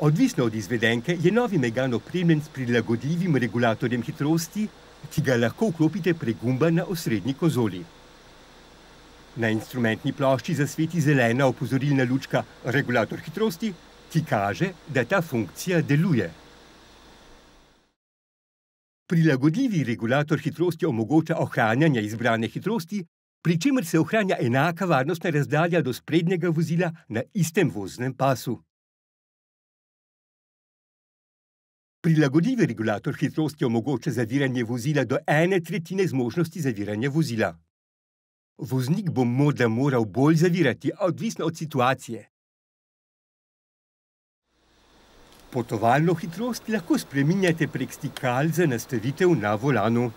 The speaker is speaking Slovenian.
Odvisno od izvedenke je novi megan opremljen s prilagodljivim regulatorjem hitrosti, ki ga lahko vklopite prek gumba na osrednji kozoli. Na instrumentni plošči zasveti zelena opozorilna lučka regulator hitrosti, ki kaže, da ta funkcija deluje. Prilagodljivi regulator hitrosti omogoča ohranjanje izbrane hitrosti, pri čemer se ohranja enaka varnostna razdalja do sprednjega vozila na istem voznem pasu. Prilagodljivi regulator hitrosti omogoča zaviranje vozila do ene tretjine zmožnosti zaviranja vozila. Voznik bo morda moral bolj zavirati, odvisno od situacije. Potovalno hitrost lahko spreminjate prek stikal za nastavitev na volanu.